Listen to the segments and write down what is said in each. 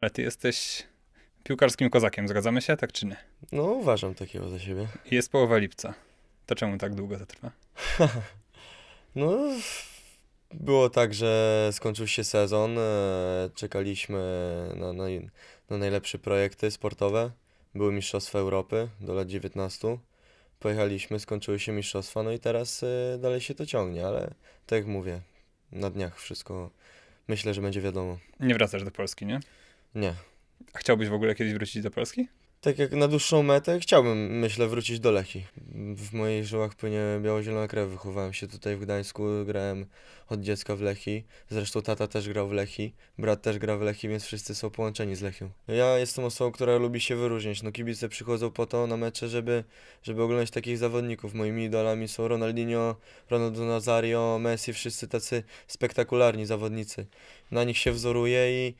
Ale ty jesteś piłkarskim kozakiem, zgadzamy się, tak czy nie? No, uważam takiego za siebie. Jest połowa lipca. To czemu tak długo to trwa? no, było tak, że skończył się sezon, e, czekaliśmy na, na, na najlepsze projekty sportowe. Były Mistrzostwa Europy do lat 19 pojechaliśmy, skończyły się mistrzostwa, no i teraz y, dalej się to ciągnie, ale tak jak mówię, na dniach wszystko myślę, że będzie wiadomo. Nie wracasz do Polski, nie? Nie. A chciałbyś w ogóle kiedyś wrócić do Polski? Tak jak na dłuższą metę chciałbym, myślę, wrócić do Lechi. W moich żyłach płynie biało-zielona krew. Wychowałem się tutaj w Gdańsku, grałem od dziecka w Lechi. Zresztą tata też grał w Lechi, brat też gra w Lechi, więc wszyscy są połączeni z Lechią. Ja jestem osobą, która lubi się wyróżniać. No kibice przychodzą po to na mecze, żeby, żeby oglądać takich zawodników. Moimi idolami są Ronaldinho, Ronaldo Nazario, Messi, wszyscy tacy spektakularni zawodnicy. Na nich się wzoruje i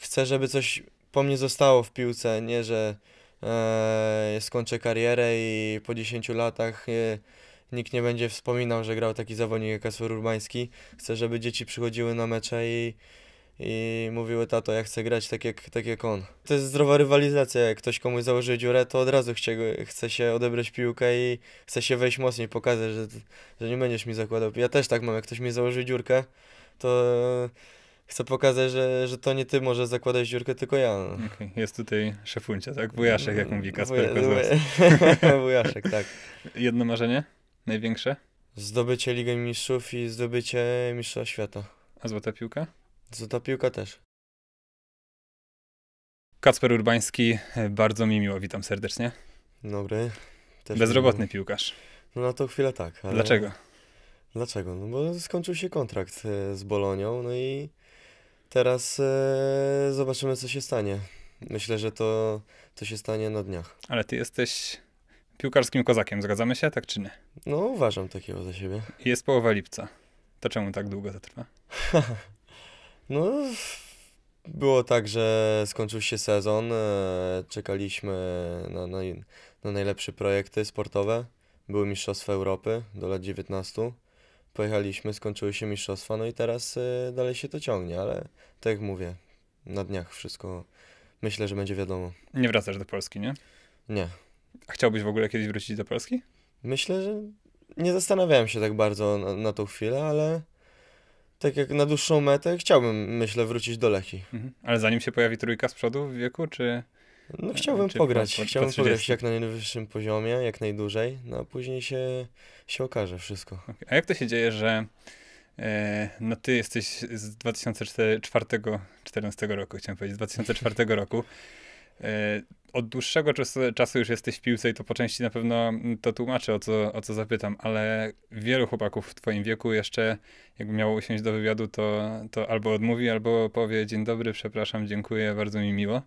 chcę, żeby coś po mnie zostało w piłce, nie, że e, skończę karierę i po 10 latach e, nikt nie będzie wspominał, że grał taki zawodnik jak Kasper Urbański. Chcę, żeby dzieci przychodziły na mecze i, i mówiły, tato, ja chcę grać tak jak, tak jak on. To jest zdrowa rywalizacja, jak ktoś komuś założy dziurę, to od razu chce, chce się odebrać piłkę i chce się wejść mocniej, pokazać, że, że nie będziesz mi zakładał. Ja też tak mam, jak ktoś mi założy dziurkę, to chcę pokazać, że, że to nie ty może zakładać dziurkę, tylko ja. No. Okay. Jest tutaj szefuncia, tak? Wujaszek, jak mówi Kasper Wuj, Wujaszek, tak. Jedno marzenie? Największe? Zdobycie Ligi Mistrzów i zdobycie Mistrza Świata. A złota piłka? Złota piłka też. Kacper Urbański, e, bardzo mi miło, witam serdecznie. Dobry. Też Bezrobotny piłkarz. No na to chwilę tak. Ale... Dlaczego? Dlaczego? No bo skończył się kontrakt e, z Bolonią, no i Teraz e, zobaczymy, co się stanie. Myślę, że to, to się stanie na dniach. Ale ty jesteś piłkarskim kozakiem, zgadzamy się, tak czy nie? No, uważam takiego za siebie. Jest połowa lipca. To czemu tak długo to trwa? no, było tak, że skończył się sezon. E, czekaliśmy na, na, na najlepsze projekty sportowe. Były Mistrzostwa Europy do lat 19 pojechaliśmy, skończyły się mistrzostwa, no i teraz y, dalej się to ciągnie, ale tak jak mówię, na dniach wszystko myślę, że będzie wiadomo. Nie wracasz do Polski, nie? Nie. A chciałbyś w ogóle kiedyś wrócić do Polski? Myślę, że nie zastanawiałem się tak bardzo na, na tą chwilę, ale tak jak na dłuższą metę chciałbym, myślę, wrócić do Lechi. Mhm. Ale zanim się pojawi trójka z przodu w wieku, czy... No e, chciałbym Czy pograć, po, po, chciałbym 30. pograć jak na najwyższym poziomie, jak najdłużej, no a później się, się okaże wszystko. Okay. A jak to się dzieje, że e, no ty jesteś z 2014 roku, chciałem powiedzieć, z 2004 roku. E, od dłuższego czasu, czasu już jesteś w piłce i to po części na pewno to tłumaczę, o co, o co zapytam, ale wielu chłopaków w twoim wieku jeszcze, jakby miało usiąść do wywiadu, to, to albo odmówi, albo powie dzień dobry, przepraszam, dziękuję, bardzo mi miło.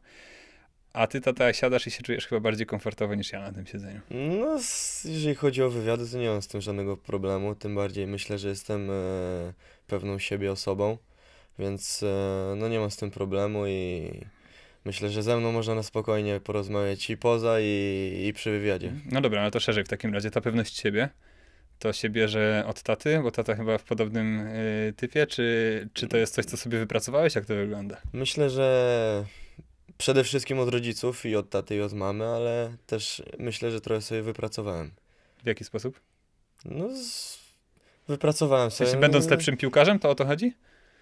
A ty, tata, siadasz i się czujesz chyba bardziej komfortowo niż ja na tym siedzeniu. No, jeżeli chodzi o wywiady, to nie mam z tym żadnego problemu. Tym bardziej myślę, że jestem e, pewną siebie osobą, więc e, no nie mam z tym problemu i myślę, że ze mną można na spokojnie porozmawiać i poza, i, i przy wywiadzie. Mhm. No dobra, no to szerzej w takim razie. Ta pewność siebie to się bierze od taty, bo tata chyba w podobnym y, typie, czy, czy to jest coś, co sobie wypracowałeś? Jak to wygląda? Myślę, że Przede wszystkim od rodziców i od taty i od mamy, ale też myślę, że trochę sobie wypracowałem. W jaki sposób? No, z... wypracowałem sobie. Jeśli będąc no. lepszym piłkarzem, to o to chodzi?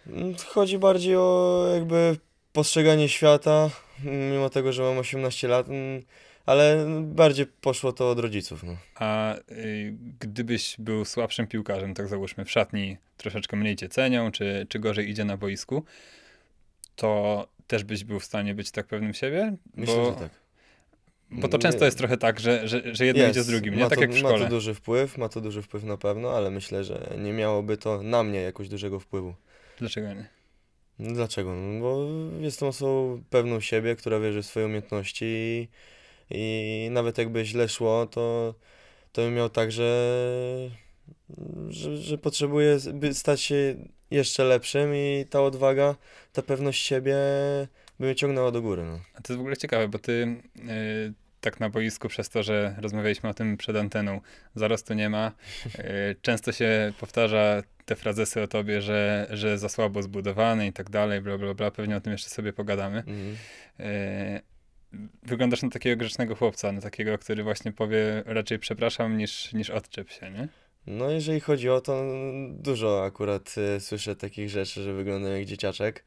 Mm, chodzi bardziej o jakby postrzeganie świata, mm, mimo tego, że mam 18 lat, mm, ale bardziej poszło to od rodziców. No. A y, gdybyś był słabszym piłkarzem, tak załóżmy, w szatni troszeczkę mniej cię cenią, czy, czy gorzej idzie na boisku, to też byś był w stanie być tak pewnym siebie? Myślę, że tak. Bo to często jest trochę tak, że, że, że jedno jest, idzie z drugim, nie? Tak to, tak jak w szkole. Ma to duży wpływ, ma to duży wpływ na pewno, ale myślę, że nie miałoby to na mnie jakoś dużego wpływu. Dlaczego nie? No dlaczego? No bo jestem osobą pewną siebie, która wierzy w swoje umiejętności i, i nawet jakby źle szło, to, to bym miał tak, że, że, że potrzebuję stać się jeszcze lepszym i ta odwaga, ta pewność siebie by mnie ciągnęła do góry. No. A to jest w ogóle ciekawe, bo ty yy, tak na boisku przez to, że rozmawialiśmy o tym przed anteną, zaraz tu nie ma. Yy, często się powtarza te frazesy o tobie, że, że za słabo zbudowany i tak dalej, bla, bla, bla. Pewnie o tym jeszcze sobie pogadamy. Yy, wyglądasz na takiego grzecznego chłopca, na takiego, który właśnie powie raczej przepraszam niż, niż odczep się, nie? No, jeżeli chodzi o to, dużo akurat y, słyszę takich rzeczy, że wyglądam jak dzieciaczek,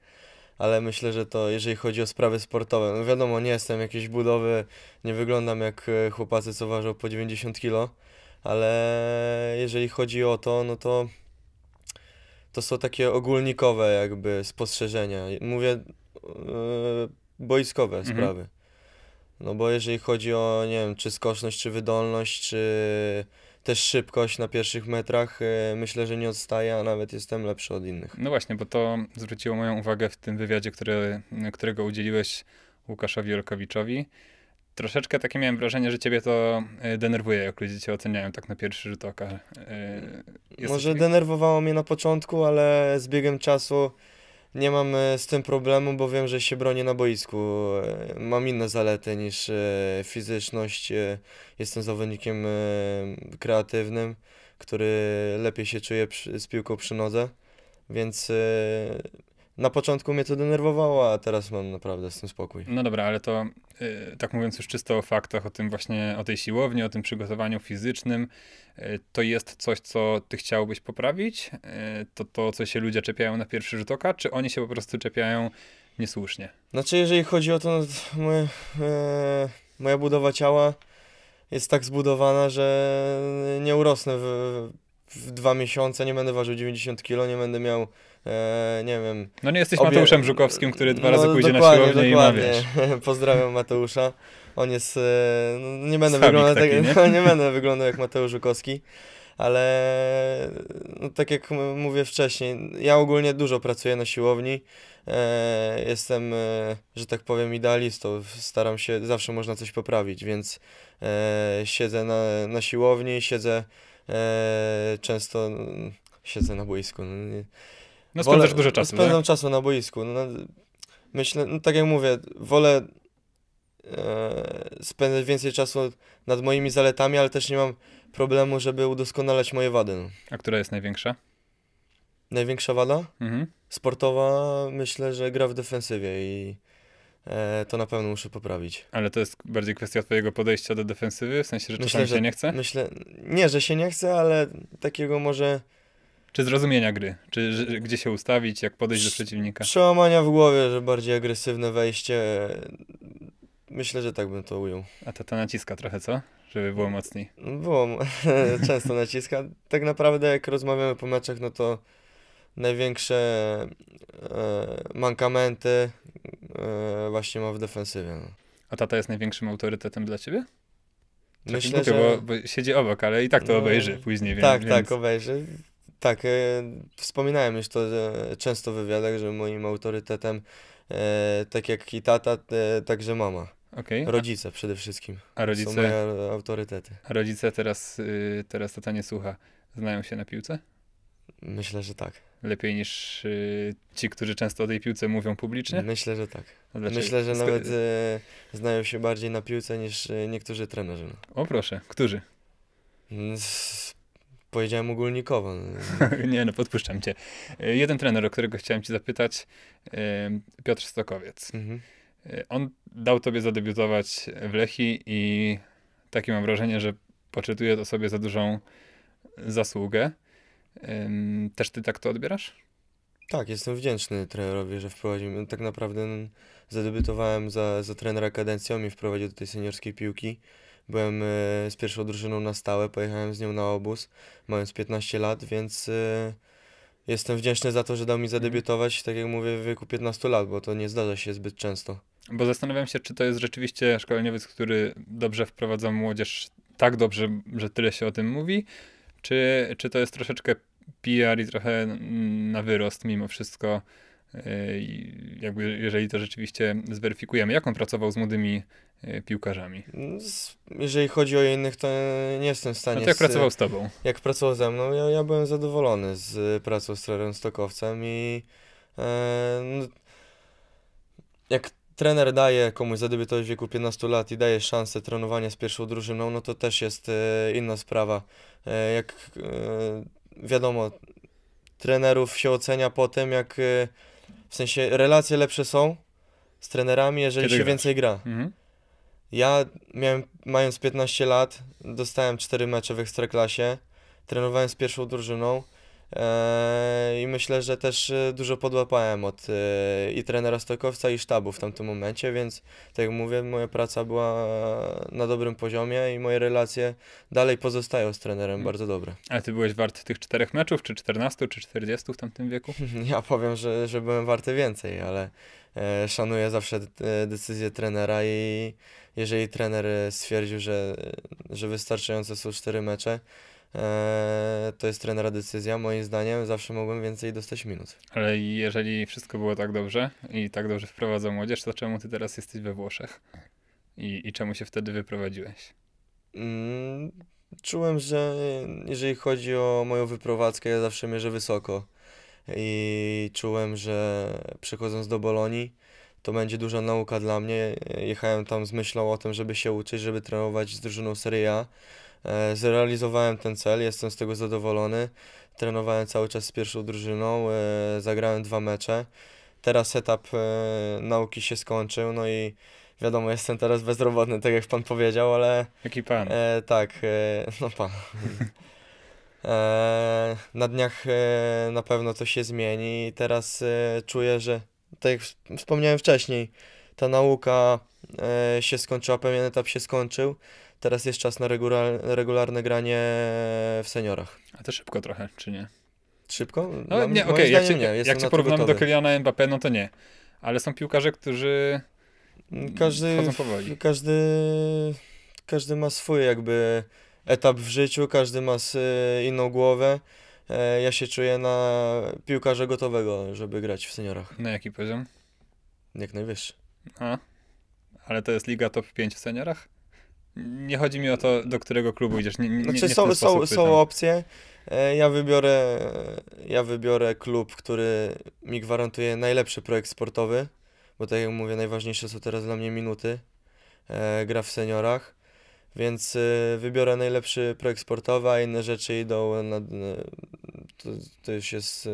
ale myślę, że to jeżeli chodzi o sprawy sportowe, no wiadomo, nie jestem jakiejś budowy, nie wyglądam jak y, chłopacy, co ważą po 90 kg, ale jeżeli chodzi o to, no to to są takie ogólnikowe jakby spostrzeżenia. Mówię y, boiskowe mhm. sprawy. No bo jeżeli chodzi o, nie wiem, czy skoczność, czy wydolność, czy też szybkość na pierwszych metrach e, myślę, że nie odstaje, a nawet jestem lepszy od innych. No właśnie, bo to zwróciło moją uwagę w tym wywiadzie, który, którego udzieliłeś Łukaszowi Jurkowiczowi. Troszeczkę takie miałem wrażenie, że ciebie to e, denerwuje, jak ludzie cię oceniają tak na pierwszy rzut oka. E, Jesteś... Może denerwowało mnie na początku, ale z biegiem czasu nie mam e, z tym problemu, bo wiem, że się bronię na boisku. E, mam inne zalety niż e, fizyczność. Jestem zawodnikiem kreatywnym, który lepiej się czuje z piłką przy nodze, więc na początku mnie to denerwowało, a teraz mam naprawdę z tym spokój. No dobra, ale to y, tak mówiąc już czysto o faktach, o tym właśnie, o tej siłowni, o tym przygotowaniu fizycznym, y, to jest coś, co ty chciałbyś poprawić? Y, to to, co się ludzie czepiają na pierwszy rzut oka, czy oni się po prostu czepiają niesłusznie? Znaczy, jeżeli chodzi o to, no, to moje, e, moja budowa ciała jest tak zbudowana, że nie urosnę w, w dwa miesiące, nie będę ważył 90 kg, nie będę miał e, nie wiem... No nie jesteś obie... Mateuszem Żukowskim, który dwa no, razy pójdzie na siłownię dokładnie. i wiesz Pozdrawiam Mateusza. On jest... E, no, nie będę wyglądał taki, tak- nie? No, nie będę wyglądał jak Mateusz Żukowski ale no, tak jak mówię wcześniej, ja ogólnie dużo pracuję na siłowni. E, jestem, e, że tak powiem, idealistą. Staram się, zawsze można coś poprawić, więc e, siedzę na, na siłowni, siedzę e, często siedzę na boisku. No, nie, no spędzasz dużo czasu, Spędzam czasu na boisku. No, no, myślę, no tak jak mówię, wolę e, spędzać więcej czasu nad moimi zaletami, ale też nie mam problemu, żeby udoskonalać moje wady. No. A która jest największa? Największa wada? Mhm. Sportowa myślę, że gra w defensywie i e, to na pewno muszę poprawić. Ale to jest bardziej kwestia twojego podejścia do defensywy? W sensie, że myślę, że, się nie chce? Myślę, nie, że się nie chce, ale takiego może czy zrozumienia gry, czy że, gdzie się ustawić, jak podejść do przeciwnika. Przełamania w głowie, że bardziej agresywne wejście. E, myślę, że tak bym to ujął. A to to naciska trochę, co? Żeby było mm. mocniej. Było, często naciska. Tak naprawdę jak rozmawiamy po meczach, no to największe e, mankamenty e, właśnie ma w defensywie. No. A tata jest największym autorytetem dla ciebie? Myślę, głupio, że... bo, bo, siedzi obok, ale i tak to no, obejrzy później. więcej. Tak, tak, więc... tak, obejrzy. Tak, e, wspominałem już to często w wywiadach, że moim autorytetem, e, tak jak i tata, e, także mama. Okay. Rodzice przede wszystkim. A rodzice? Są moje autorytety. A rodzice teraz, y, teraz tata nie słucha. Znają się na piłce? Myślę, że tak. Lepiej niż y, ci, którzy często o tej piłce mówią publicznie? Myślę, że tak. Myślę, że nawet y, znają się bardziej na piłce niż niektórzy trenerzy. No. O proszę, którzy? Mm, Powiedziałem ogólnikowo. No. nie, no podpuszczam cię. E, jeden trener, o którego chciałem ci zapytać, e, Piotr Stokowiec. Mhm. E, on dał tobie zadebiutować w Lechi i takie mam wrażenie, że poczytuje to sobie za dużą zasługę. Też ty tak to odbierasz? Tak, jestem wdzięczny trenerowi, że wprowadził. Tak naprawdę zadebiutowałem za, za trenera kadencją i wprowadził do tej seniorskiej piłki byłem e, z pierwszą drużyną na stałe, pojechałem z nią na obóz, mając 15 lat, więc e, jestem wdzięczny za to, że dał mi mhm. zadebiutować, tak jak mówię, w wieku 15 lat, bo to nie zdarza się zbyt często. Bo zastanawiam się, czy to jest rzeczywiście szkoleniowiec, który dobrze wprowadza młodzież tak dobrze, że tyle się o tym mówi, czy, czy to jest troszeczkę PR i trochę mm, na wyrost mimo wszystko E, jakby jeżeli to rzeczywiście zweryfikujemy, jak on pracował z młodymi e, piłkarzami? Jeżeli chodzi o innych, to nie jestem w stanie... No to jak z, pracował z tobą? Jak pracował ze mną, ja, ja byłem zadowolony z pracą z trenerem Stokowcem i e, no, jak trener daje komuś zadebiutowi w wieku 15 lat i daje szansę trenowania z pierwszą drużyną, no to też jest e, inna sprawa. E, jak e, wiadomo, trenerów się ocenia po tym, jak w sensie relacje lepsze są z trenerami, jeżeli Kiedy się grasz? więcej gra. Mhm. Ja miałem, mając 15 lat, dostałem 4 mecze w Ekstraklasie, trenowałem z pierwszą drużyną, Eee, I myślę, że też e, dużo podłapałem od e, i trenera Stokowca, i sztabu w tamtym momencie, więc tak jak mówię, moja praca była e, na dobrym poziomie i moje relacje dalej pozostają z trenerem hmm. bardzo dobre. Ale ty byłeś wart tych czterech meczów, czy 14, czy 40 w tamtym wieku? Ja powiem, że, że byłem warty więcej, ale szanuję zawsze decyzję trenera i jeżeli trener stwierdził, że, że wystarczające są cztery mecze, E, to jest trenera decyzja. Moim zdaniem zawsze mogłem więcej dostać minut. Ale jeżeli wszystko było tak dobrze i tak dobrze wprowadzał młodzież, to czemu ty teraz jesteś we Włoszech? I, i czemu się wtedy wyprowadziłeś? Mm, czułem, że jeżeli chodzi o moją wyprowadzkę, ja zawsze mierzę wysoko. I czułem, że przechodząc do Bolonii, to będzie duża nauka dla mnie. Jechałem tam z myślą o tym, żeby się uczyć, żeby trenować z drużyną Serie A E, zrealizowałem ten cel, jestem z tego zadowolony. Trenowałem cały czas z pierwszą drużyną, e, zagrałem dwa mecze. Teraz etap e, nauki się skończył, no i wiadomo, jestem teraz bezrobotny, tak jak pan powiedział, ale... Jaki pan? tak, no pan. na dniach na pewno to się zmieni i teraz czuję, że tak jak wspomniałem wcześniej, ta nauka się skończyła, pewien etap się skończył. Teraz jest czas na regularne granie w seniorach. A to szybko trochę, czy nie? Szybko? No, nie, okej, okay. jak się, nie. Jak cię porównamy do Kyliana Mbappé, no to nie. Ale są piłkarze, którzy każdy, chodzą powoli. Każdy, każdy ma swój jakby etap w życiu, każdy ma inną głowę. E, ja się czuję na piłkarza gotowego, żeby grać w seniorach. Na jaki poziom? Jak najwyższy. A, ale to jest liga top 5 w seniorach? nie chodzi mi o to, do którego klubu idziesz. Nie, nie, znaczy, nie są, są, są opcje. E, ja wybiorę, ja wybiorę klub, który mi gwarantuje najlepszy projekt sportowy, bo tak jak mówię, najważniejsze są teraz dla mnie minuty. E, gra w seniorach, więc e, wybiorę najlepszy projekt sportowy, a inne rzeczy idą na, to, to już jest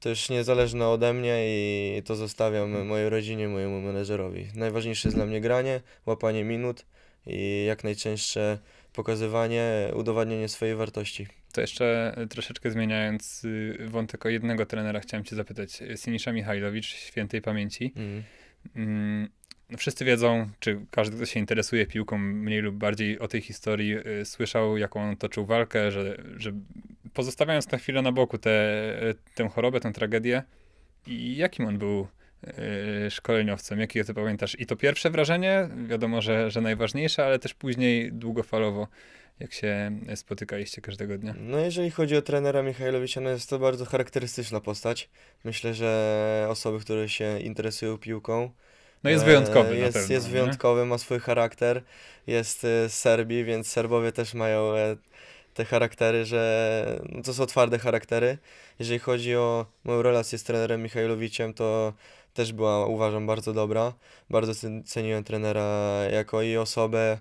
to już niezależne ode mnie i to zostawiam mojej rodzinie, mojemu menedżerowi. Najważniejsze jest dla mnie granie, łapanie minut, i jak najczęstsze pokazywanie, udowadnianie swojej wartości. To jeszcze e, troszeczkę zmieniając y, wątek o jednego trenera, chciałem cię zapytać. E, Sinisza Michajlowicz, świętej pamięci. Mhm. Mm. No wszyscy wiedzą, czy każdy, kto się interesuje piłką mniej lub bardziej o tej historii, e, słyszał, jaką on toczył walkę, że, że pozostawiając na chwilę na boku tę chorobę, tę tragedię, i jakim on był Yy, szkoleniowcem? Jakie ty pamiętasz? I to pierwsze wrażenie, wiadomo, że, że najważniejsze, ale też później długofalowo, jak się spotykaliście każdego dnia. No jeżeli chodzi o trenera Michajlowicza, no jest to bardzo charakterystyczna postać. Myślę, że osoby, które się interesują piłką, no jest wyjątkowy. E, jest, pewno, jest wyjątkowy, nie? ma swój charakter. Jest e, z Serbii, więc Serbowie też mają e, te charaktery, że no, to są twarde charaktery. Jeżeli chodzi o moją relację z trenerem Michajlowiciem, to też była, uważam, bardzo dobra. Bardzo ceniłem trenera jako i osobę.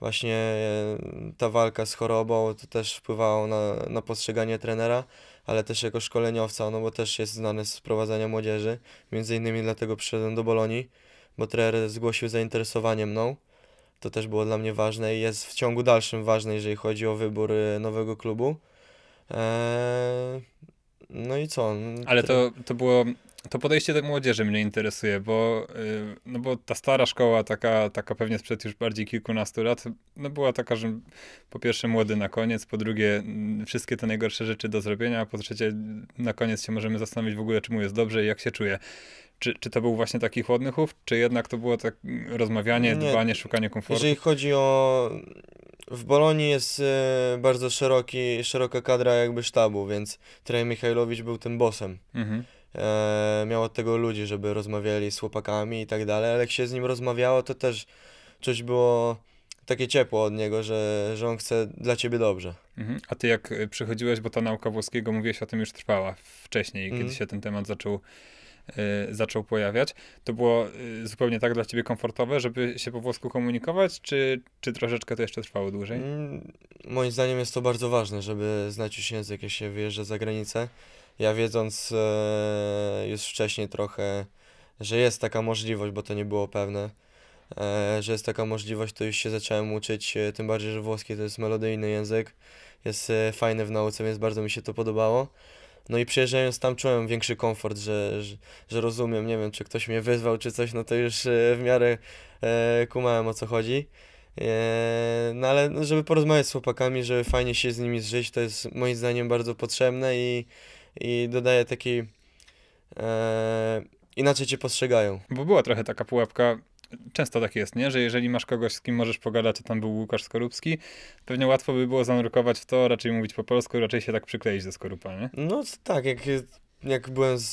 Właśnie e, ta walka z chorobą to też wpływało na, na postrzeganie trenera, ale też jako szkoleniowca, no bo też jest znany z prowadzenia młodzieży. Między innymi dlatego przyszedłem do Bolonii, bo trener zgłosił zainteresowanie mną. To też było dla mnie ważne i jest w ciągu dalszym ważne, jeżeli chodzi o wybór e, nowego klubu. Eee, no i co? Ale to, to było to podejście do młodzieży mnie interesuje, bo, y, no bo ta stara szkoła, taka, taka pewnie sprzed już bardziej kilkunastu lat, no była taka, że po pierwsze młody na koniec, po drugie mm, wszystkie te najgorsze rzeczy do zrobienia, a po trzecie mm, na koniec się możemy zastanowić w ogóle, czy mu jest dobrze i jak się czuje. Czy, czy to był właśnie taki chłodny chów, czy jednak to było tak mm, rozmawianie, Nie, dbanie, szukanie komfortu? Jeżeli chodzi o... W Bolonii jest y, bardzo szeroki, szeroka kadra jakby sztabu, więc trener Michajlowicz był tym bosem. Mhm e, miał od tego ludzi, żeby rozmawiali z chłopakami i tak dalej, ale jak się z nim rozmawiało, to też coś było takie ciepło od niego, że, że on chce dla ciebie dobrze. Mhm. A ty jak e, przychodziłeś, bo ta nauka włoskiego, mówiłeś o tym już trwała wcześniej, mhm. kiedy się ten temat zaczął e, zaczął pojawiać. To było e, zupełnie tak dla ciebie komfortowe, żeby się po włosku komunikować, czy, czy troszeczkę to jeszcze trwało dłużej? Mm, moim zdaniem jest to bardzo ważne, żeby znać już język, jak się wyjeżdża za granicę ja wiedząc e, już wcześniej trochę, że jest taka możliwość, bo to nie było pewne, e, że jest taka możliwość, to już się zacząłem uczyć, e, tym bardziej, że włoski to jest melodyjny język, jest fajny w nauce, więc bardzo mi się to podobało. No i przyjeżdżając tam czułem większy komfort, że, że, że rozumiem, nie wiem, czy ktoś mnie wyzwał, czy coś, no to już w miarę kumałem o co chodzi. No ale no, żeby porozmawiać z chłopakami, żeby fajnie się z nimi zżyć, to jest moim zdaniem bardzo potrzebne i i dodaje taki. E, inaczej cię postrzegają. Bo była trochę taka pułapka. Często tak jest, nie? Że jeżeli masz kogoś, z kim możesz pogadać, a tam był Łukasz Skorupski, pewnie łatwo by było zanurkować w to, raczej mówić po polsku, raczej się tak przykleić ze Skorupa, nie? No tak, jak, jak byłem z,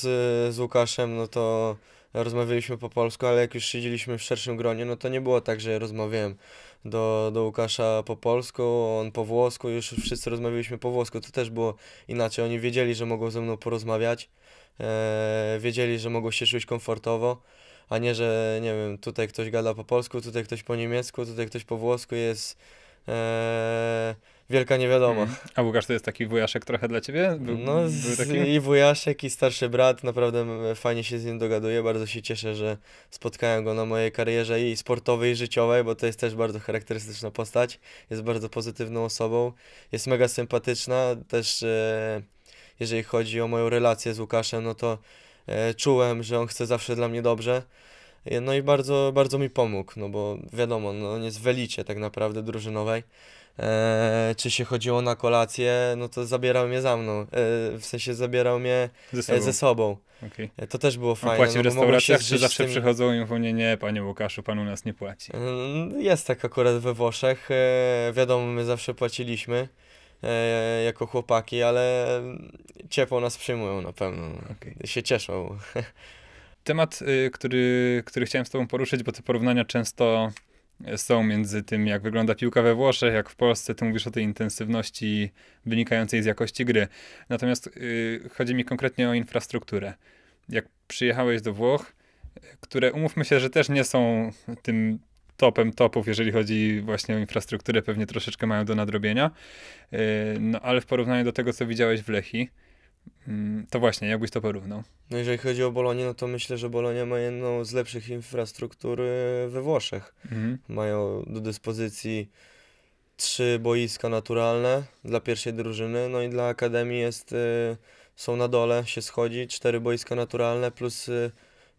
z Łukaszem, no to rozmawialiśmy po polsku, ale jak już siedzieliśmy w szerszym gronie, no to nie było tak, że rozmawiałem do, do Łukasza po polsku, on po włosku, już wszyscy rozmawialiśmy po włosku, to też było inaczej. Oni wiedzieli, że mogą ze mną porozmawiać, e, wiedzieli, że mogą się czuć komfortowo, a nie, że nie wiem, tutaj ktoś gada po polsku, tutaj ktoś po niemiecku, tutaj ktoś po włosku jest... E, wielka niewiadoma. Hmm. A Łukasz to jest taki wujaszek trochę dla ciebie? no był taki... i wujaszek i starszy brat, naprawdę fajnie się z nim dogaduję, bardzo się cieszę, że spotkałem go na mojej karierze i sportowej i życiowej, bo to jest też bardzo charakterystyczna postać, jest bardzo pozytywną osobą, jest mega sympatyczna, też e, jeżeli chodzi o moją relację z Łukaszem, no to e, czułem, że on chce zawsze dla mnie dobrze, e, no i bardzo, bardzo mi pomógł, no bo wiadomo, no, on jest w elicie tak naprawdę drużynowej, e, czy się chodziło na kolację, no to zabierał mnie za mną. E, w sensie zabierał mnie ze e, sobą. Ze sobą. Okay. E, to też było fajne. płaci no w restauracjach, czy zawsze tymi... przychodzą i mówią, nie, nie, panie Łukaszu, pan u nas nie płaci. Mm, jest tak akurat we Włoszech. E, wiadomo, my zawsze płaciliśmy e, jako chłopaki, ale ciepło nas przyjmują na pewno. Okay. Się cieszą. Temat, y, który, który chciałem z Tobą poruszyć, bo te porównania często są między tym, jak wygląda piłka we Włoszech, jak w Polsce, ty mówisz o tej intensywności wynikającej z jakości gry. Natomiast yy, chodzi mi konkretnie o infrastrukturę. Jak przyjechałeś do Włoch, które umówmy się, że też nie są tym topem topów, jeżeli chodzi właśnie o infrastrukturę, pewnie troszeczkę mają do nadrobienia, yy, no ale w porównaniu do tego, co widziałeś w Lechi, Mm, to właśnie, jakbyś to porównał? No jeżeli chodzi o Bolonię, no to myślę, że Bolonia ma jedną z lepszych infrastruktur e, we Włoszech. Mhm. Mają do dyspozycji trzy boiska naturalne dla pierwszej drużyny, no i dla Akademii jest, e, są na dole, się schodzi, cztery boiska naturalne plus, e,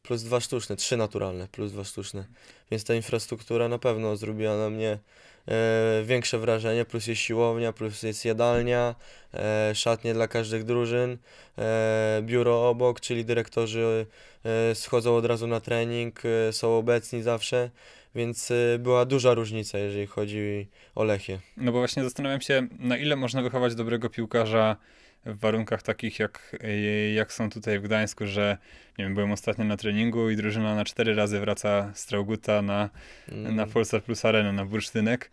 plus dwa sztuczne, trzy naturalne plus dwa sztuczne. Więc ta infrastruktura na pewno zrobiła na mnie E, większe wrażenie, plus jest siłownia, plus jest jadalnia, e, szatnie dla każdych drużyn, e, biuro obok, czyli dyrektorzy schodzą od razu na trening, są obecni zawsze, więc była duża różnica, jeżeli chodzi o Lechię. No bo właśnie zastanawiam się, na ile można wychować dobrego piłkarza w warunkach takich, jak, e, jak są tutaj w Gdańsku, że nie wiem, byłem ostatnio na treningu i drużyna na cztery razy wraca z Trauguta na, mm. na Polsat Plus Arenę, na bursztynek.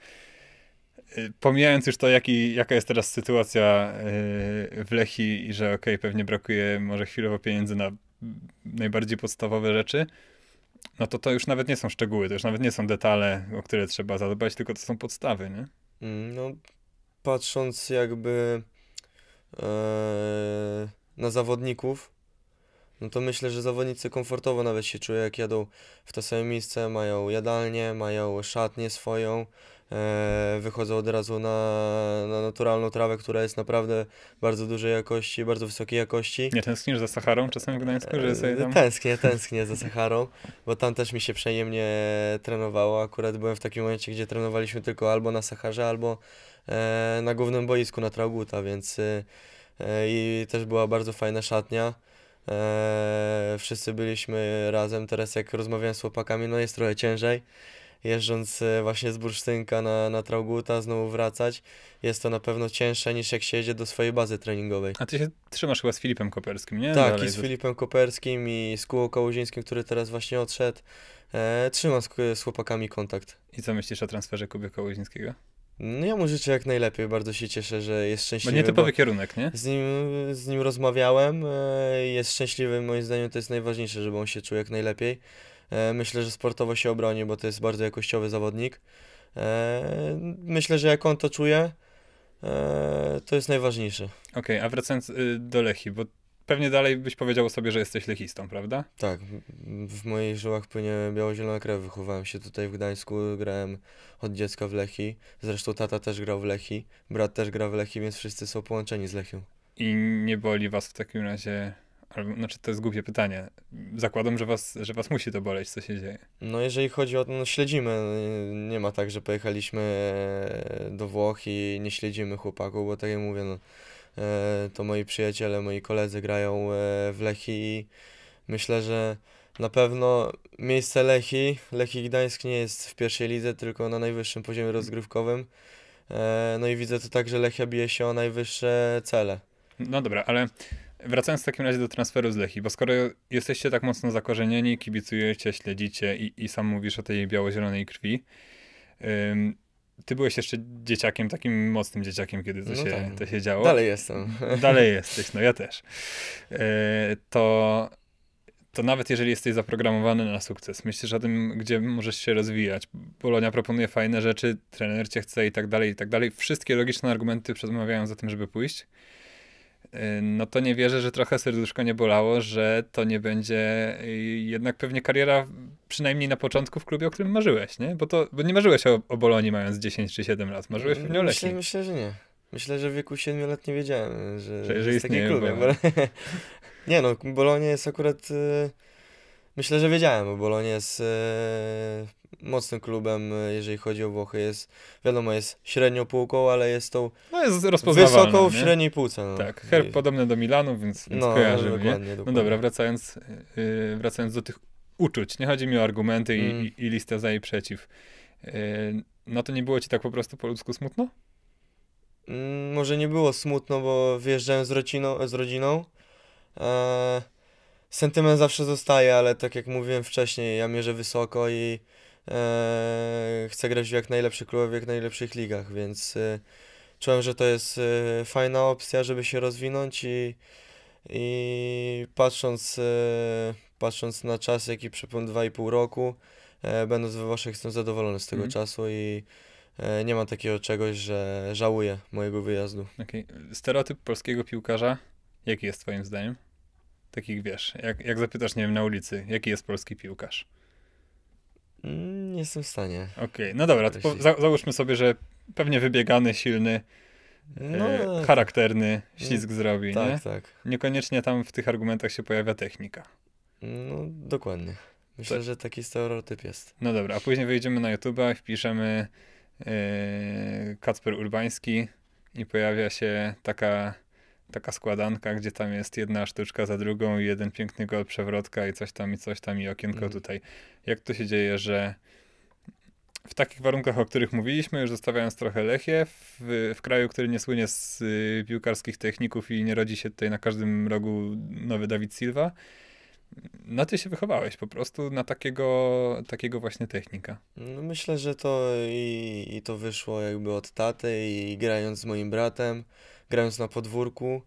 E, pomijając już to, jaki, jaka jest teraz sytuacja e, w Lechi i że okej, pewnie brakuje może chwilowo pieniędzy na najbardziej podstawowe rzeczy, no to to już nawet nie są szczegóły, to już nawet nie są detale, o które trzeba zadbać, tylko to są podstawy, nie? Mm, no, patrząc jakby Eee, na zawodników, no to myślę, że zawodnicy komfortowo nawet się czują, jak jadą w to samo miejsce, mają jadalnię, mają szatnię swoją, E, wychodzą od razu na, na naturalną trawę, która jest naprawdę bardzo dużej jakości, bardzo wysokiej jakości. Nie tęsknisz za Saharą czasem w Gdańsku, że sobie e, tam... Tęsknię, tęsknię za Saharą, bo tam też mi się przejemnie trenowało. Akurat byłem w takim momencie, gdzie trenowaliśmy tylko albo na Saharze, albo e, na głównym boisku na Trauguta, więc i też była bardzo fajna szatnia. wszyscy byliśmy razem, teraz jak rozmawiałem z chłopakami, no jest trochę ciężej, jeżdżąc e, właśnie z Bursztynka na, na Trauguta, znowu wracać. Jest to na pewno cięższe niż jak się jedzie do swojej bazy treningowej. A ty się trzymasz chyba z Filipem Koperskim, nie? Tak, Dalej i z to... Filipem Koperskim i z Kułą Kałuzińskim, który teraz właśnie odszedł. E, trzymam z, z chłopakami kontakt. I co myślisz o transferze Kuby Kałuzińskiego? No ja mu życzę jak najlepiej, bardzo się cieszę, że jest szczęśliwy. Bo nietypowy bo kierunek, nie? Z nim, z nim rozmawiałem, e, jest szczęśliwy, moim zdaniem to jest najważniejsze, żeby on się czuł jak najlepiej. E, myślę, że sportowo się obroni, bo to jest bardzo jakościowy zawodnik. E, myślę, że jak on to czuje, e, to jest najważniejsze. Okej, okay, a wracając y, do Lechi, bo pewnie dalej byś powiedział sobie, że jesteś lechistą, prawda? Tak, w moich żyłach płynie biało-zielona krew. Wychowałem się tutaj w Gdańsku, grałem od dziecka w Lechi. Zresztą tata też grał w Lechi, brat też gra w Lechi, więc wszyscy są połączeni z Lechią. I nie boli was w takim razie znaczy, to jest głupie pytanie. Zakładam, że was, że was musi to boleć, co się dzieje. No jeżeli chodzi o to, no śledzimy. Nie ma tak, że pojechaliśmy e, do Włoch i nie śledzimy chłopaków, bo tak jak mówię, no, e, to moi przyjaciele, moi koledzy grają e, w Lechi i myślę, że na pewno miejsce Lechi, Lechi Gdańsk nie jest w pierwszej lidze, tylko na najwyższym poziomie rozgrywkowym. No i widzę to tak, że Lechia bije się o najwyższe cele. No dobra, ale Wracając w takim razie do transferu z Lechi, bo skoro jesteście tak mocno zakorzenieni, kibicujecie, śledzicie i, i sam mówisz o tej biało-zielonej krwi, ym, ty byłeś jeszcze dzieciakiem, takim mocnym dzieciakiem, kiedy to, no się, tak. to się działo. Dalej jestem. Dalej jesteś, no ja też. Yy, to, to nawet jeżeli jesteś zaprogramowany na sukces, myślisz o tym, gdzie możesz się rozwijać. Bolonia proponuje fajne rzeczy, trener cię chce i tak dalej, i tak dalej. Wszystkie logiczne argumenty przemawiają za tym, żeby pójść. Y, no to nie wierzę, że trochę serduszko nie bolało, że to nie będzie y, jednak pewnie kariera przynajmniej na początku w klubie, o którym marzyłeś, nie? Bo, to, bo nie marzyłeś o, o Bolonii mając 10 czy 7 lat, marzyłeś pewnie o mm, myślę, myślę, że nie. Myślę, że w wieku 7 lat nie wiedziałem, że, że, że jest taki klub. Bo... nie no, Bolonia jest akurat... Y, Myślę, że wiedziałem, bo Bolonia jest yy, mocnym klubem, e, jeżeli chodzi o Włochy. Jest, wiadomo, jest średnią półką, ale jest tą no jest wysoką nie? w średniej półce. No. Tak, herb I... podobny do Milanu, więc, więc no, kojarzymy. No, no dobra, wracając, yy, wracając do tych uczuć. Nie chodzi mi o argumenty mm. i, i, listę za i przeciw. Yy, no to nie było ci tak po prostu po ludzku smutno? Yy, może nie było smutno, bo wyjeżdżałem z rodziną, z rodziną. Yy sentyment zawsze zostaje, ale tak jak mówiłem wcześniej, ja mierzę wysoko i e, chcę grać w jak najlepszych klubach, w jak najlepszych ligach, więc e, czułem, że to jest e, fajna opcja, żeby się rozwinąć i, i patrząc, e, patrząc na czas, jaki przepłynął 2,5 roku, e, będąc we Włoszech jestem zadowolony z tego mm. czasu i e, nie ma takiego czegoś, że żałuję mojego wyjazdu. Okay. Stereotyp polskiego piłkarza, jaki jest twoim zdaniem? Takich wiesz, jak, jak zapytasz, nie wiem, na ulicy, jaki jest polski piłkarz? Mm, nie jestem w stanie. Okej, okay. no dobra, to po, za, załóżmy sobie, że pewnie wybiegany, silny, e, no, e, charakterny ślizg no, zrobi, tak, nie? Tak, Niekoniecznie tam w tych argumentach się pojawia technika. No, dokładnie. Myślę, że taki stereotyp jest. No dobra, a później wejdziemy na YouTube wpiszemy e, Kacper Urbański i pojawia się taka taka składanka, gdzie tam jest jedna sztuczka za drugą i jeden piękny gol przewrotka i coś tam i coś tam i okienko mhm. tutaj. Jak to się dzieje, że w takich warunkach, o których mówiliśmy, już zostawiając trochę Lechię, w, w kraju, który nie słynie z y, piłkarskich techników i nie rodzi się tutaj na każdym rogu nowy Dawid Silva, no ty się wychowałeś po prostu na takiego, takiego właśnie technika. No myślę, że to i, i to wyszło jakby od taty i grając z moim bratem grając na podwórku.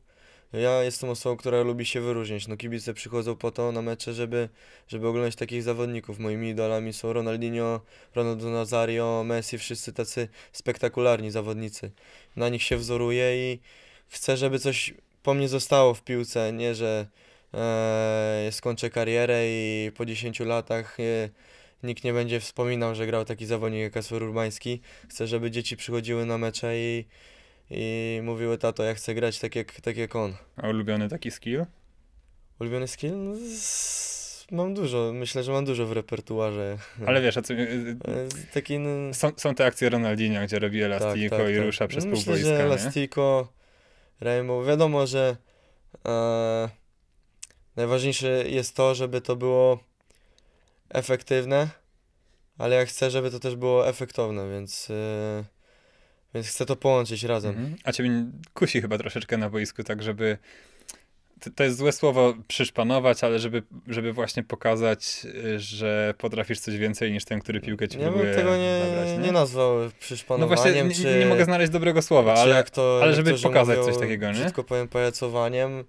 Ja jestem osobą, która lubi się wyróżniać. No kibice przychodzą po to na mecze, żeby, żeby oglądać takich zawodników. Moimi idolami są Ronaldinho, Ronaldo Nazario, Messi, wszyscy tacy spektakularni zawodnicy. Na nich się wzoruję i chcę, żeby coś po mnie zostało w piłce, nie że e, skończę karierę i po 10 latach e, nikt nie będzie wspominał, że grał taki zawodnik jak Kasper Urbański. Chcę, żeby dzieci przychodziły na mecze i i mówiły, tato, ja chcę grać tak jak, tak jak on. A ulubiony taki skill? Ulubiony skill? No, Mam dużo, myślę, że mam dużo w repertuarze. Ale wiesz, a co, y, y, taki, no... są, są te akcje Ronaldinho, gdzie robi elastiko tak, tak, i tak. rusza przez no, pół boiska. Myślę, elastiko, Rainbow, wiadomo, że e, najważniejsze jest to, żeby to było efektywne, ale ja chcę, żeby to też było efektowne, więc... E, więc chcę to połączyć razem. Mhm. A ciebie kusi chyba troszeczkę na boisku, tak żeby to jest złe słowo przyszpanować, ale żeby, żeby właśnie pokazać, że potrafisz coś więcej niż ten, który piłkę ci próbuje bym tego nie, nie? nie nazwał przyszpanowaniem. No właśnie, nie, czy, nie mogę znaleźć dobrego słowa, ale, to, ale żeby pokazać coś takiego, nie? Wszystko powiem pajacowaniem.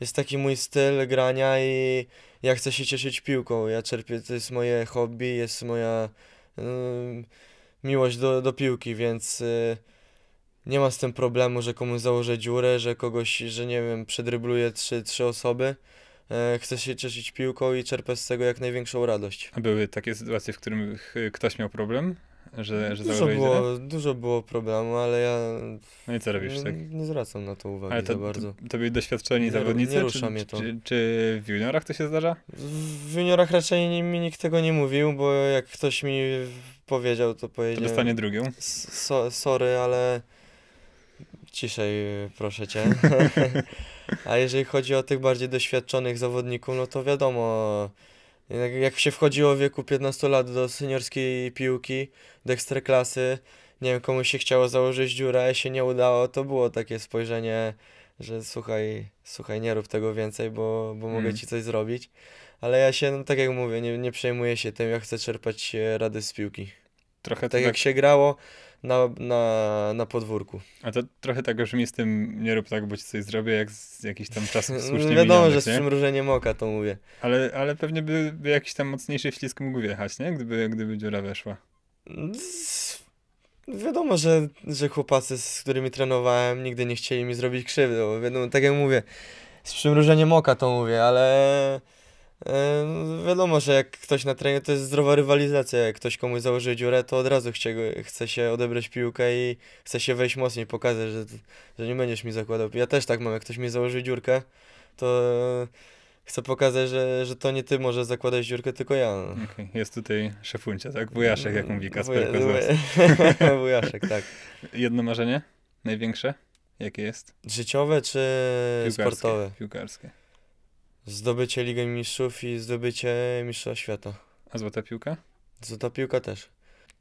Jest taki mój styl grania i ja chcę się cieszyć piłką. Ja czerpię, to jest moje hobby, jest moja... Yy, miłość do, do piłki, więc y, nie ma z tym problemu, że komuś założę dziurę, że kogoś, że nie wiem, przedrybluje trzy, trzy osoby. Yy, chcę się cieszyć piłką i czerpę z tego jak największą radość. A były takie sytuacje, w których ktoś miał problem? Że, że dużo, było, dużo było problemu, ale ja. No i co robisz, tak? Nie, nie zwracam na to uwagi ale to, za bardzo. To, to byli doświadczeni nie, zawodnicy? Nie rusza czy, mnie to. Czy, czy, w juniorach to się zdarza? W juniorach raczej mi nikt tego nie mówił, bo jak ktoś mi powiedział, to powiedział. To dostanie drugą. So, sorry, ale ciszej proszę cię. A jeżeli chodzi o tych bardziej doświadczonych zawodników, no to wiadomo, jak się wchodziło w wieku 15 lat do seniorskiej piłki, do ekstraklasy, nie wiem, komuś się chciało założyć dziurę, się nie udało, to było takie spojrzenie, że słuchaj, słuchaj, nie rób tego więcej, bo, bo mogę mm. ci coś zrobić ale ja się, no, tak jak mówię, nie, nie przejmuję się tym, ja chcę czerpać e, rady z piłki. Trochę tak, tak jak się grało na, na, na podwórku. A to trochę tak brzmi z tym, nie rób tak, bo ci coś zrobię, jak z jakichś tam czasów słusznie Wiadomo, że z przymrużeniem oka to mówię. Ale, ale pewnie by, by jakiś tam mocniejszy ślisk mógł wjechać, nie? Gdyby, gdyby dziura weszła. Wiadomo, że, że chłopacy, z którymi trenowałem, nigdy nie chcieli mi zrobić krzywdy. Bo wiadomo, tak jak mówię, z przymrużeniem oka to mówię, ale Yy, wiadomo, że jak ktoś na treningu, to jest zdrowa rywalizacja. Jak ktoś komuś założy dziurę, to od razu chce, chce się odebrać piłkę i chce się wejść mocniej, pokazać, że, że nie będziesz mi zakładał. Ja też tak mam, jak ktoś mi założy dziurkę, to e, chcę pokazać, że, że to nie ty możesz zakładać dziurkę, tylko ja. No. Okay. Jest tutaj szefuncia, tak? Mm, Wujaszek, jak mówi Kasper Kozłowski. Wujaszek, tak. Jedno marzenie? Największe? Jakie jest? Życiowe czy piłkarskie, sportowe? Piłkarskie. Zdobycie Ligi Mistrzów i zdobycie Mistrza Świata. A złota piłka? Złota piłka też.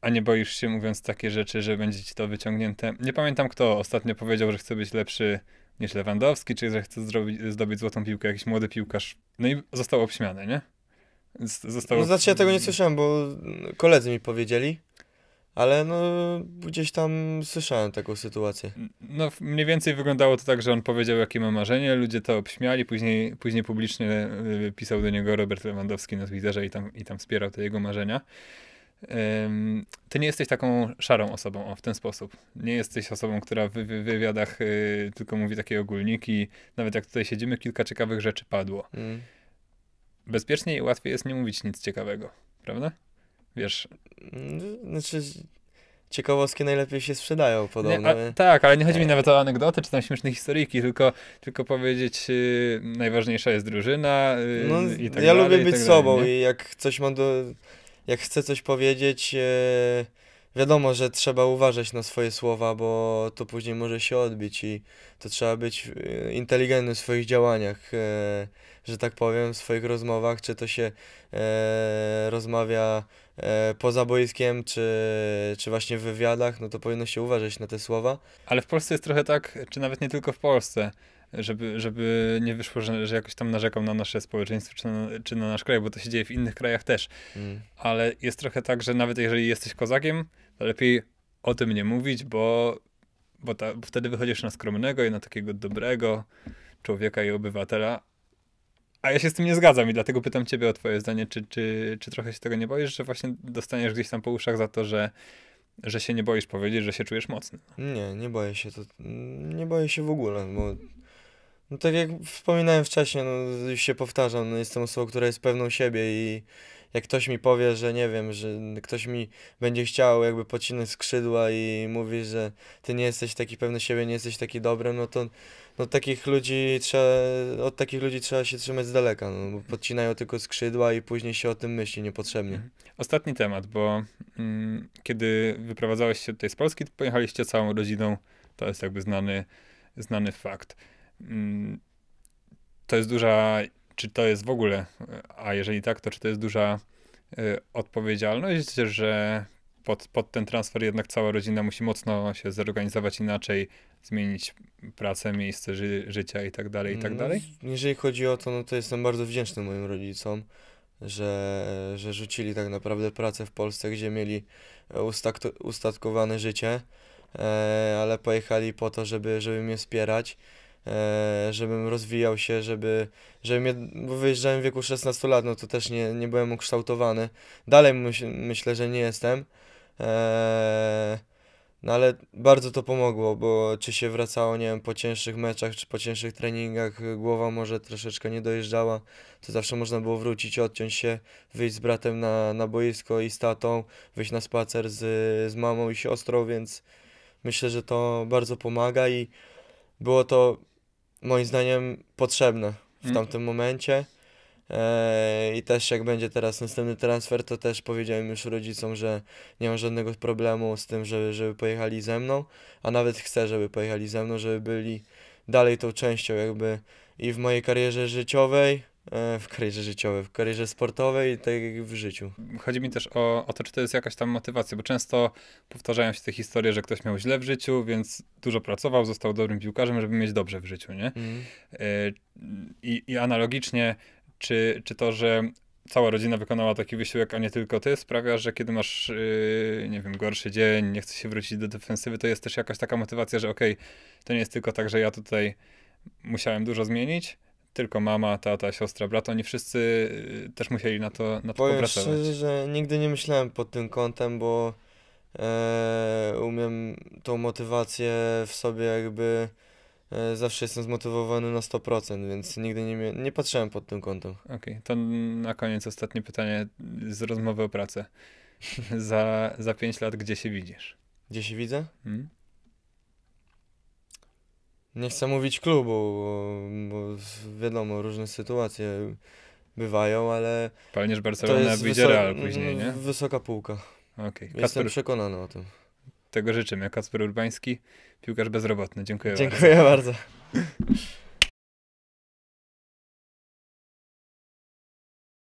A nie boisz się mówiąc takie rzeczy, że będzie ci to wyciągnięte? Nie pamiętam kto ostatnio powiedział, że chce być lepszy niż Lewandowski, czy że chce zdobyć złotą piłkę, jakiś młody piłkarz. No i został obśmiany, nie? Został... No znaczy ja tego nie słyszałem, bo koledzy mi powiedzieli. Ale no, gdzieś tam słyszałem taką sytuację. No, mniej więcej wyglądało to tak, że on powiedział, jakie ma marzenie, ludzie to obśmiali, później, później publicznie y, pisał do niego Robert Lewandowski na Twitterze i tam, i tam wspierał te jego marzenia. Um, ty nie jesteś taką szarą osobą, o, w ten sposób. Nie jesteś osobą, która w, w wywiadach y, tylko mówi takie ogólniki. Nawet jak tutaj siedzimy, kilka ciekawych rzeczy padło. Mm. Bezpieczniej i łatwiej jest nie mówić nic ciekawego, prawda? wiesz. Mm, znaczy, ciekawostki najlepiej się sprzedają podobno. Nie, a, tak, ale nie chodzi mi nawet o anegdoty czy tam śmieszne historyjki, tylko, tylko powiedzieć yy, najważniejsza jest drużyna yy, no, i tak Ja dalej, lubię być i tak sobą i jak coś mam do... jak chcę coś powiedzieć... Yy, wiadomo, że trzeba uważać na swoje słowa, bo to później może się odbić i to trzeba być e, inteligentny w swoich działaniach, e, że tak powiem, w swoich rozmowach, czy to się e, rozmawia poza boiskiem, czy, czy właśnie w wywiadach, no to powinno się uważać na te słowa. Ale w Polsce jest trochę tak, czy nawet nie tylko w Polsce, żeby, żeby nie wyszło, że, że jakoś tam narzekam na nasze społeczeństwo czy na, czy na nasz kraj, bo to się dzieje w innych krajach też. Mm. Ale jest trochę tak, że nawet jeżeli jesteś kozakiem, lepiej o tym nie mówić, bo, bo, ta, bo wtedy wychodzisz na skromnego i na takiego dobrego człowieka i obywatela. A ja się z tym nie zgadzam i dlatego pytam ciebie o twoje zdanie, czy, czy, czy trochę się tego nie boisz, że właśnie dostaniesz gdzieś tam po uszach za to, że, że się nie boisz powiedzieć, że się czujesz mocny. Nie, nie boję się. To, nie boję się w ogóle, bo no tak jak wspominałem wcześniej, no już się powtarzam, no jestem osobą, która jest pewną siebie i jak ktoś mi powie, że nie wiem, że ktoś mi będzie chciał jakby pocinać skrzydła i mówi, że ty nie jesteś taki pewny siebie, nie jesteś taki dobry, no to no takich ludzi trzeba, od takich ludzi trzeba się trzymać z daleka, no, bo podcinają tylko skrzydła i później się o tym myśli niepotrzebnie. Mhm. Ostatni temat, bo mm, kiedy wyprowadzałeś się tutaj z Polski, to pojechaliście całą rodziną, to jest jakby znany, znany fakt. Mm, to jest duża czy to jest w ogóle, a jeżeli tak, to czy to jest duża e, odpowiedzialność, że pod, pod ten transfer jednak cała rodzina musi mocno się zorganizować inaczej, zmienić pracę, miejsce ży życia i tak dalej, i tak no, dalej? No, jeżeli chodzi o to, no to jestem bardzo wdzięczny moim rodzicom, że, że rzucili tak naprawdę pracę w Polsce, gdzie mieli e, ustatkowane życie, e, ale pojechali po to, żeby, żeby mnie wspierać E, żebym rozwijał się, żeby, żebym, jed... bo wyjeżdżałem w wieku 16 lat, no to też nie, nie byłem ukształtowany. Dalej myśl, myślę, że nie jestem. E, no ale bardzo to pomogło, bo czy się wracało, nie wiem, po cięższych meczach, czy po cięższych treningach, głowa może troszeczkę nie dojeżdżała, to zawsze można było wrócić, odciąć się, wyjść z bratem na, na boisko i z tatą, wyjść na spacer z, z mamą i siostrą, więc myślę, że to bardzo pomaga i było to moim zdaniem potrzebne w mhm. tamtym momencie. E, I też jak będzie teraz następny transfer, to też powiedziałem już rodzicom, że nie mam żadnego problemu z tym, żeby, żeby pojechali ze mną, a nawet chcę, żeby pojechali ze mną, żeby byli dalej tą częścią jakby i w mojej karierze życiowej, E, w karierze życiowej, w karierze sportowej, tak jak w życiu. Chodzi mi też o, o to, czy to jest jakaś tam motywacja, bo często powtarzają się te historie, że ktoś miał źle w życiu, więc dużo pracował, został dobrym piłkarzem, żeby mieć dobrze w życiu, nie? Mm. I, I analogicznie, czy, czy to, że cała rodzina wykonała taki wysiłek, a nie tylko ty, sprawia, że kiedy masz, yy, nie wiem, gorszy dzień, nie chcesz się wrócić do defensywy, to jest też jakaś taka motywacja, że okej, okay, to nie jest tylko tak, że ja tutaj musiałem dużo zmienić, tylko mama, tata, siostra, brat, oni wszyscy y, też musieli na to, na to Powiem popracować. Szczerze, że nigdy nie myślałem pod tym kątem, bo e, umiem tą motywację w sobie jakby e, zawsze jestem zmotywowany na 100%, więc nigdy nie, nie patrzyłem pod tym kątem. Okej, okay. to na koniec ostatnie pytanie z rozmowy o pracę. za, za 5 lat gdzie się widzisz? Gdzie się widzę? Hmm? nie chcę mówić klubu, bo, bo wiadomo, różne sytuacje bywają, ale. Palniesz Barcelona, wyjdzie Real później, nie? Mm, wysoka półka. Okay. Kasper... Jestem przekonany o tym. Tego życzymy. Kacper Urbański, piłkarz bezrobotny. Dziękuję, Dziękuję bardzo. bardzo.